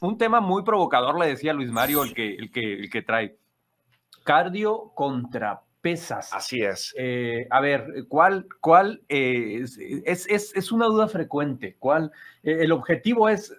un tema muy provocador, le decía Luis Mario, el que, el que, el que trae. Cardio contra pesas. Así es. Eh, a ver, ¿cuál, cuál eh, es, es, es, una duda frecuente? ¿Cuál? Eh, el objetivo es,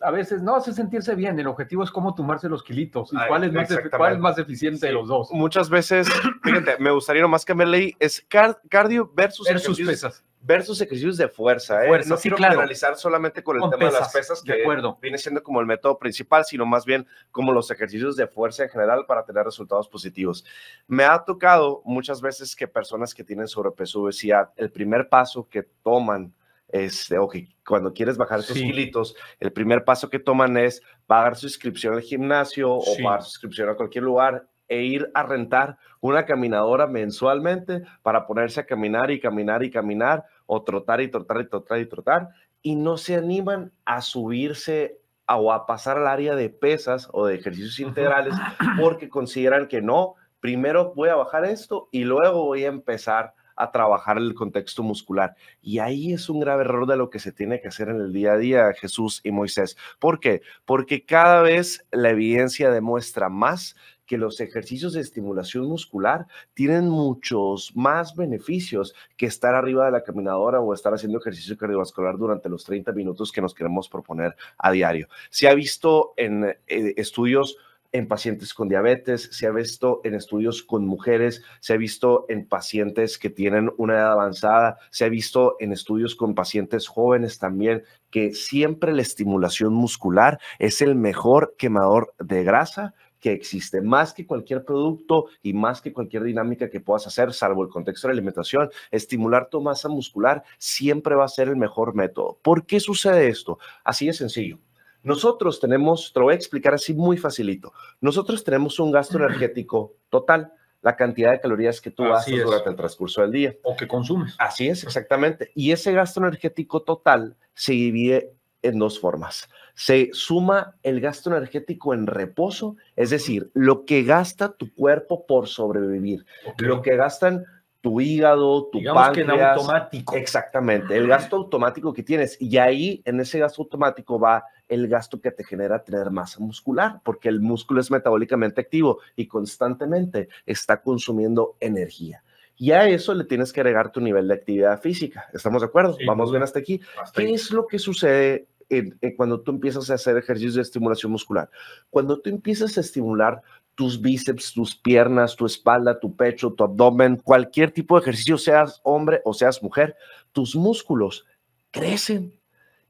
a veces, no hace sentirse bien, el objetivo es cómo tomarse los kilitos y ah, cuál, es más, cuál es más eficiente de los dos. Muchas veces, fíjate, me gustaría más que me leí, es cardio versus, versus pesas versus ejercicios de fuerza. ¿eh? no solo quiero solamente con el tema de las pesas, que de acuerdo. viene siendo como el método principal, sino más bien como los ejercicios de fuerza en general para tener resultados positivos. Me ha tocado muchas veces que personas que tienen sobrepeso, obesidad, el primer paso que toman este, o que cuando quieres bajar esos kilitos, el primer paso que toman es pagar su inscripción al gimnasio o pagar su inscripción a cualquier lugar e ir a rentar una caminadora mensualmente para ponerse a caminar y caminar y caminar o trotar y trotar y trotar y trotar y no se animan a subirse o a pasar al área de pesas o de ejercicios integrales porque consideran que no, primero voy a bajar esto y luego voy a empezar a trabajar el contexto muscular. Y ahí es un grave error de lo que se tiene que hacer en el día a día Jesús y Moisés. ¿Por qué? Porque cada vez la evidencia demuestra más que los ejercicios de estimulación muscular tienen muchos más beneficios que estar arriba de la caminadora o estar haciendo ejercicio cardiovascular durante los 30 minutos que nos queremos proponer a diario. Se ha visto en eh, estudios en pacientes con diabetes, se ha visto en estudios con mujeres, se ha visto en pacientes que tienen una edad avanzada, se ha visto en estudios con pacientes jóvenes también, que siempre la estimulación muscular es el mejor quemador de grasa que existe, más que cualquier producto y más que cualquier dinámica que puedas hacer, salvo el contexto de alimentación, estimular tu masa muscular siempre va a ser el mejor método. ¿Por qué sucede esto? Así de sencillo. Nosotros tenemos, te lo voy a explicar así muy facilito, nosotros tenemos un gasto energético total la cantidad de calorías que tú haces durante el transcurso del día. O que consumes. Así es, exactamente. Y ese gasto energético total se divide en dos formas se suma el gasto energético en reposo, es decir, lo que gasta tu cuerpo por sobrevivir, lo que gastan tu hígado, tu Digamos que en automático. Exactamente, el gasto automático que tienes. Y ahí, en ese gasto automático, va el gasto que te genera tener masa muscular, porque el músculo es metabólicamente activo y constantemente está consumiendo energía. Y a eso le tienes que agregar tu nivel de actividad física. ¿Estamos de acuerdo? Vamos bien hasta aquí. ¿Qué es lo que sucede cuando tú empiezas a hacer ejercicios de estimulación muscular. Cuando tú empiezas a estimular tus bíceps, tus piernas, tu espalda, tu pecho, tu abdomen, cualquier tipo de ejercicio, seas hombre o seas mujer, tus músculos crecen,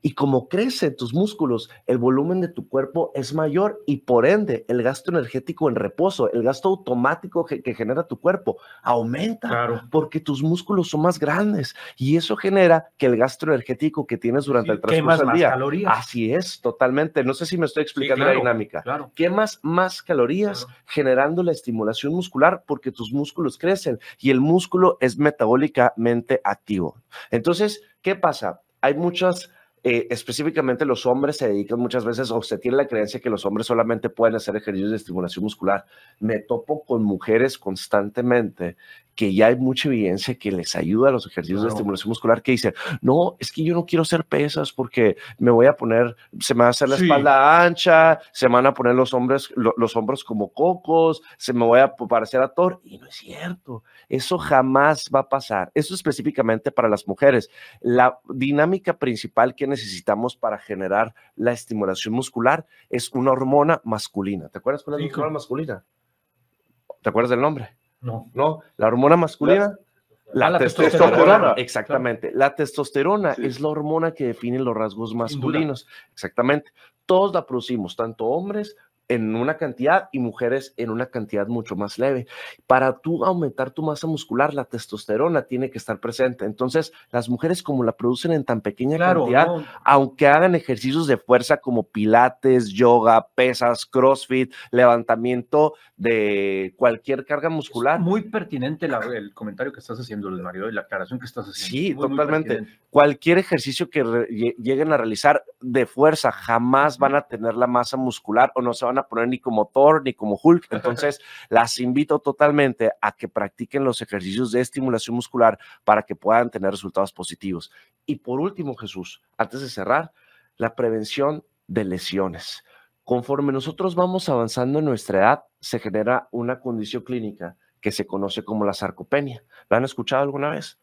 y como crecen tus músculos, el volumen de tu cuerpo es mayor y por ende el gasto energético en reposo, el gasto automático que, genera tu cuerpo aumenta porque tus músculos son más grandes y eso genera que el gasto energético que tienes durante el transcurso del día, calorías. así es, totalmente. No sé si me estoy explicando la dinámica. Claro. Quemas más calorías generando la estimulación muscular porque tus músculos crecen y el músculo es metabólicamente activo. Entonces, ¿qué pasa? Hay muchas eh, específicamente los hombres se dedican muchas veces o se tiene la creencia que los hombres solamente pueden hacer ejercicios de estimulación muscular. Me topo con mujeres constantemente que ya hay mucha evidencia que les ayuda a los ejercicios de estimulación muscular que dicen, no, es que yo no quiero hacer pesas porque me voy a poner, se me va a hacer la espalda ancha, se me van a poner los, hombres, los hombros como cocos, se me voy a parecer a Thor. Y no es cierto, eso mm. jamás va a pasar. Eso específicamente para las mujeres. La dinámica principal que necesitamos para generar la estimulación muscular es una hormona masculina. ¿Te acuerdas cuál es la hormona masculina? ¿Te acuerdas del nombre? No. ¿No? La hormona masculina. La, ah, testosterona. Exactamente. La testosterona es la hormona que define los rasgos masculinos. Exactamente. Todos la producimos, tanto hombres en una cantidad y mujeres en una cantidad mucho más leve. Para tú aumentar tu masa muscular, la testosterona tiene que estar presente. Entonces, las mujeres como la producen en tan pequeña cantidad, aunque hagan ejercicios de fuerza como pilates, yoga, pesas, crossfit, levantamiento de cualquier carga muscular. muy pertinente la, el comentario que estás haciendo, el Mario, y la aclaración que estás haciendo. Sí, totalmente. cualquier ejercicio que lleguen a realizar de fuerza, jamás van a tener la masa muscular o no se van a poner ni como Thor ni como Hulk. Entonces, las invito totalmente a que practiquen los ejercicios de estimulación muscular para que puedan tener resultados positivos. Y por último, Jesús, antes de cerrar, la prevención de lesiones. Conforme nosotros vamos avanzando en nuestra edad, se genera una condición clínica que se conoce como la sarcopenia. ¿La han escuchado alguna vez?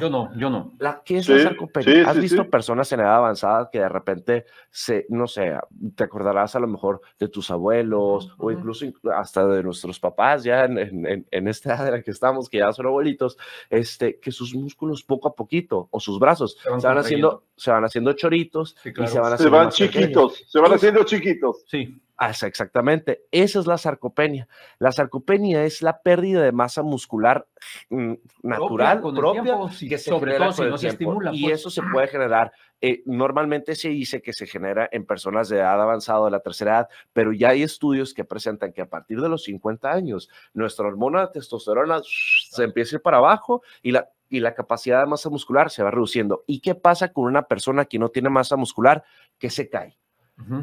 Yo no, yo no. ¿Qué es la sarcopenia? ¿Has visto personas en edad avanzada que de repente, se, no sé, te acordarás a lo mejor de tus abuelos o incluso hasta de nuestros papás ya en, en, en, esta edad en la que estamos, que ya son abuelitos, este, que sus músculos poco a poquito o sus brazos se van, haciendo, se van haciendo choritos y se van haciendo se van chiquitos, se van haciendo chiquitos. Sí exactamente. Esa es la sarcopenia. La sarcopenia es la pérdida de masa muscular mm, natural propia, que sobre todo no se estimula. Y pues. eso se puede generar. Eh, normalmente se dice que se genera en personas de edad avanzada de la tercera edad, pero ya hay estudios que presentan que a partir de los 50 años nuestra hormona testosterona se empieza a ir para abajo y la y la capacidad de masa muscular se va reduciendo. ¿Y qué pasa con una persona que no tiene masa muscular que se cae?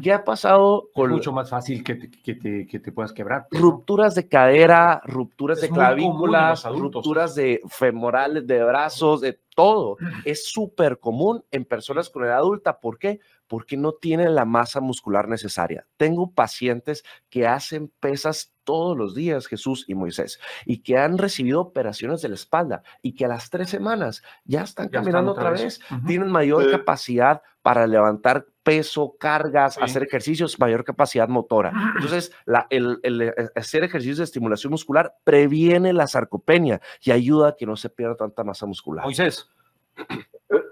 Ya ha pasado con... Es mucho más fácil que te, que te, puedas quebrar. Rupturas de cadera, rupturas de clavículas, rupturas de femorales, de brazos, de todo. Es súper común en personas con edad adulta. ¿Por qué? Porque no tienen la masa muscular necesaria. Tengo pacientes que hacen pesas todos los días Jesús y Moisés y que han recibido operaciones de la espalda y que a las tres semanas ya están caminando otra vez, tienen mayor capacidad para levantar peso, cargas, hacer ejercicios, mayor capacidad motora. Ah. Entonces, el, eh, hacer ejercicios de estimulación muscular previene la sarcopenia y ayuda a que no se pierda tanta masa muscular. Moisés.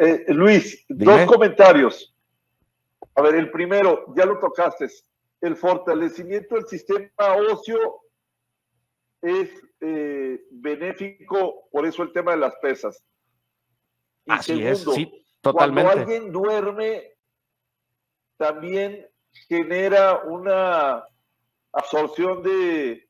Eh, eh, Luis, dos comentarios. A ver, el primero, ya lo tocaste, el fortalecimiento del sistema óseo es eh, benéfico, por eso el tema de las pesas. Así es, sí, totalmente. Cuando alguien duerme, también genera una absorción de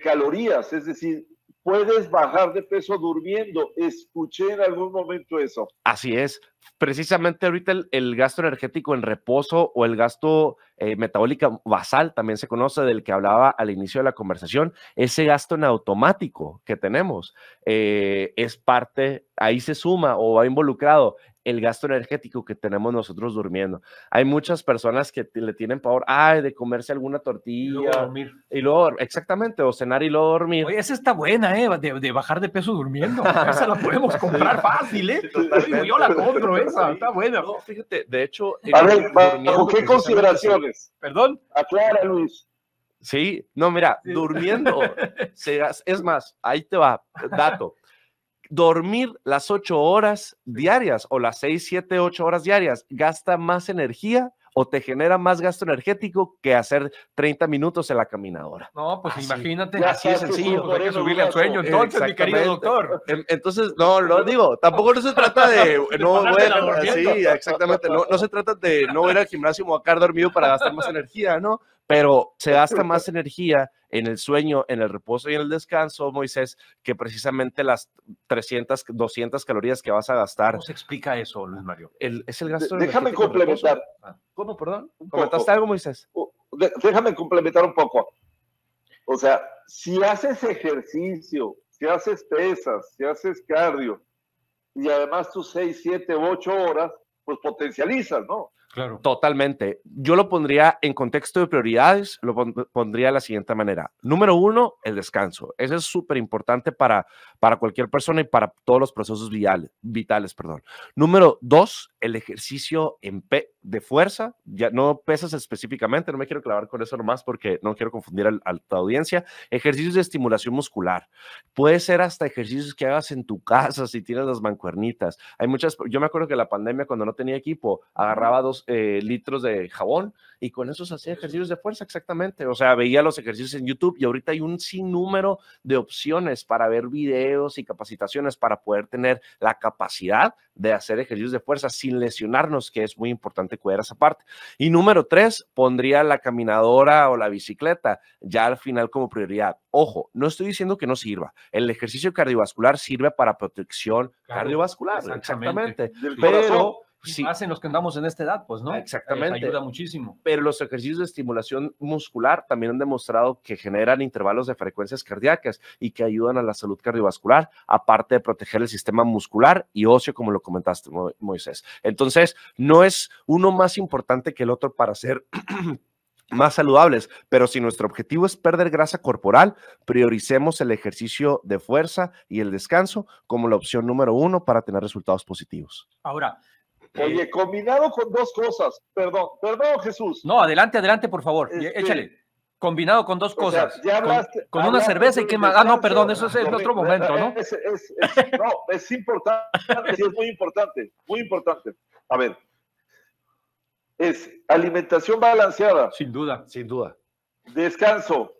calorías, es decir, puedes bajar de peso durmiendo. Escuché en algún momento eso. Así es. Precisamente ahorita el, gasto energético en reposo o el gasto eh, metabólico basal, también se conoce del que hablaba al inicio de la conversación, ese gasto en automático que tenemos eh, es parte, ahí se suma o va involucrado el gasto energético que tenemos nosotros durmiendo. Hay muchas personas que le tienen pavor, ay, de comerse alguna tortilla. Y luego exactamente, o cenar y luego dormir. Oye, esa está buena, ¿eh? De, de bajar de peso durmiendo. esa la podemos comprar fácil, ¿eh? yo la compro esa, está buena. fíjate, de hecho... A ver, qué consideraciones? Perdón. Aclara, Luis. Sí, no, mira, durmiendo, es más, ahí te va, dato dormir las ocho horas diarias o las seis, siete, ocho horas diarias gasta más energía o te genera más gasto energético que hacer 30 minutos en la caminadora. No, pues imagínate. Así es sencillo. Pues, subirle al sueño, entonces, mi querido doctor. Em, entonces, no, lo digo, tampoco no se trata de. no, bueno, sí, exactamente. No, no se trata de no ir al gimnasio o acá dormido para gastar más energía, ¿no? pero se gasta más energía en el sueño, en el reposo y en el descanso, Moisés, que precisamente las 300, 200 calorías que vas a gastar. ¿Cómo se explica eso, Luis Mario? es el gasto. déjame complementar. Ah, ¿Cómo, perdón? ¿Comentaste algo, Moisés? Oh, déjame complementar un poco. O sea, si haces ejercicio, si haces pesas, si haces cardio, y además tus 6, 7, 8 horas, pues potencializas, ¿no? Claro. Totalmente. Yo lo pondría en contexto de prioridades, lo pondría de la siguiente manera. Número uno, el descanso. Ese es súper importante para, para cualquier persona y para todos los procesos vitales. vitales Número dos, el ejercicio en, p de fuerza, ya no pesas específicamente, no me quiero clavar con eso nomás porque no quiero confundir a, la audiencia, ejercicios de estimulación muscular. Puede ser hasta ejercicios que hagas en tu casa si tienes las mancuernitas. Hay muchas, yo me acuerdo que la pandemia cuando no tenía equipo, agarraba dos eh, litros de jabón y con esos hacía ejercicios de fuerza, exactamente. O sea, veía los ejercicios en YouTube y ahorita hay un sinnúmero de opciones para ver videos y capacitaciones para poder tener la capacidad de hacer ejercicios de fuerza sin lesionarnos, que es muy importante cuidar esa parte. Y número tres, pondría la caminadora o la bicicleta ya al final como prioridad. Ojo, no estoy diciendo que no sirva. El ejercicio cardiovascular sirve para protección cardiovascular, exactamente. Pero Sí. hacen los que andamos en esta edad, pues, ¿no? Exactamente. ayuda muchísimo. Pero los ejercicios de estimulación muscular también han demostrado que generan intervalos de frecuencias cardíacas y que ayudan a la salud cardiovascular, aparte de proteger el sistema muscular y óseo, como lo comentaste, Moisés. Entonces, no es uno más importante que el otro para ser... más saludables, pero si nuestro objetivo es perder grasa corporal, prioricemos el ejercicio de fuerza y el descanso como la opción número uno para tener resultados positivos. Ahora, eh, Oye, combinado con dos cosas, perdón, perdón Jesús. No, adelante, adelante, por favor, este, échale. Combinado con dos cosas. con, una cerveza y qué más. Ah, no, perdón, eso es, en otro momento, ¿no? Es, no, es importante, sí, es muy importante, muy importante. A ver, es alimentación balanceada. Sin duda, sin duda. Descanso.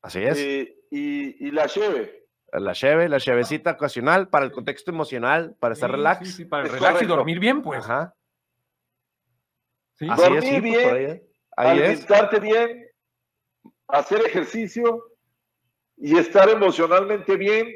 Así es. Eh, y, y la lleve. La cheve, la chevecita ocasional para el contexto emocional, para estar relax. Sí, para relax y dormir bien, pues. Ajá. Así dormir es, bien, bien, hacer ejercicio y estar emocionalmente bien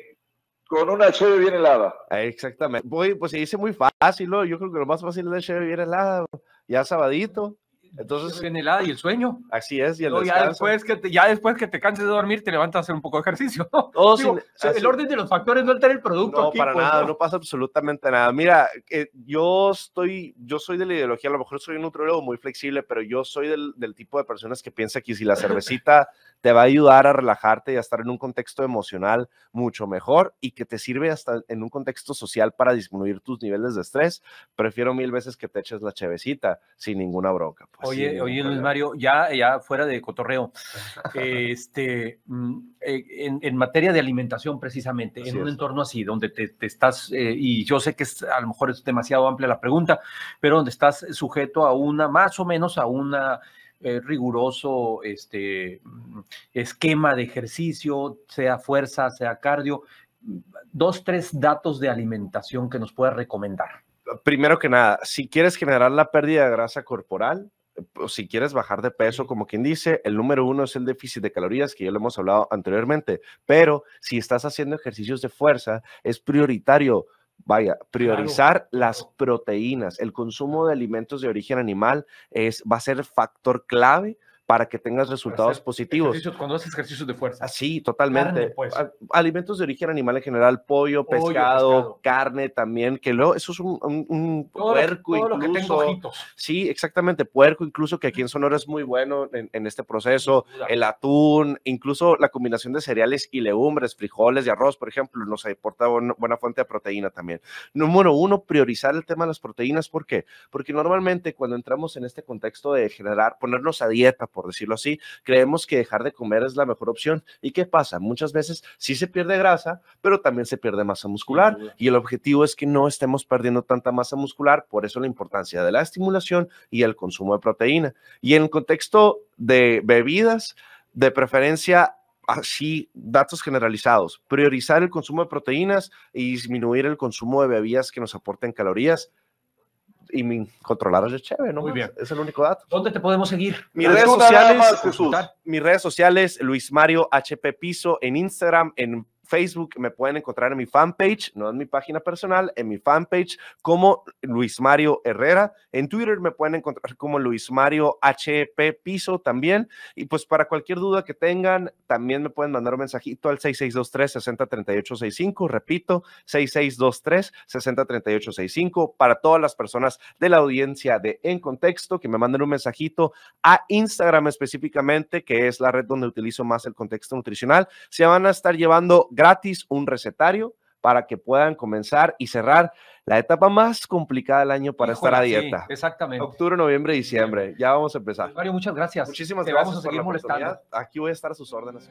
con una cheve bien helada. Exactamente. pues se dice muy fácil, yo creo que lo más fácil es la cheve bien helada, ya sabadito, entonces en el y el sueño. Así es, y el ya, después que te, ya después que te canses de dormir, te levantas a hacer un poco de ejercicio. el orden de los factores no altera el producto. No, para pues, nada, no. pasa absolutamente nada. Mira, eh, yo estoy, yo soy de la ideología, a lo mejor soy un nutrólogo muy flexible, pero yo soy del, tipo de personas que piensa que si la cervecita te va a ayudar a relajarte y a estar en un contexto emocional mucho mejor y que te sirve hasta en un contexto social para disminuir tus niveles de estrés, prefiero mil veces que te eches la chevecita sin ninguna bronca. Pues. Oye, oye Luis Mario, ya, ya fuera de cotorreo, este, mm, eh, en, materia de alimentación precisamente, en un entorno así, donde te, estás, eh, y yo sé que a lo mejor es demasiado amplia la pregunta, pero donde estás sujeto a una, más o menos a una eh, riguroso este, mm, esquema de ejercicio, sea fuerza, sea cardio, mm, dos, tres datos de alimentación que nos puedas recomendar primero que nada, si quieres generar la pérdida de grasa corporal, si quieres bajar de peso, como quien dice, el número uno es el déficit de calorías, que ya lo hemos hablado anteriormente, pero si estás haciendo ejercicios de fuerza, es prioritario Vaya, priorizar las proteínas, el consumo de alimentos de origen animal es, va a ser factor clave para que tengas resultados positivos. Cuando haces ejercicios de fuerza. Así, totalmente. Pues. Alimentos de origen animal en general, pollo, pescado, carne también, que luego eso es un, puerco incluso. Sí, exactamente, puerco incluso que aquí en Sonora es muy bueno en, este proceso, el atún, incluso la combinación de cereales y legumbres, frijoles y arroz, por ejemplo, nos aporta buena fuente de proteína también. Número uno, priorizar el tema de las proteínas, ¿por qué? Porque normalmente cuando entramos en este contexto de generar, ponernos a dieta, por decirlo así, creemos que dejar de comer es la mejor opción. ¿Y qué pasa? Muchas veces sí se pierde grasa, pero también se pierde masa muscular y el objetivo es que no estemos perdiendo tanta masa muscular, por eso la importancia de la estimulación y el consumo de proteína. Y en el contexto de bebidas, de preferencia así datos generalizados, priorizar el consumo de proteínas y disminuir el consumo de bebidas que nos aporten calorías y controlar es chévere, ¿no? Muy bien. Es el único dato. ¿Dónde te podemos seguir? Mis redes sociales, mis redes sociales, Luis Mario HP Piso en Instagram, en Facebook me pueden encontrar en mi fanpage, no en mi página personal, en mi fanpage como Luis Mario Herrera. En Twitter me pueden encontrar como Luis Mario HP Piso también. Y pues para cualquier duda que tengan, también me pueden mandar un mensajito al 6623-603865. Repito, 6623-603865. Para todas las personas de la audiencia de En Contexto, que me manden un mensajito a Instagram específicamente, que es la red donde utilizo más el contexto nutricional, se van a estar llevando gratis un recetario para que puedan comenzar y cerrar la etapa más complicada del año para estar a dieta. exactamente. Octubre, noviembre, diciembre. Ya vamos a empezar. Mario, muchas gracias. Muchísimas Te gracias. Vamos a seguir molestando. Aquí voy a estar a sus órdenes.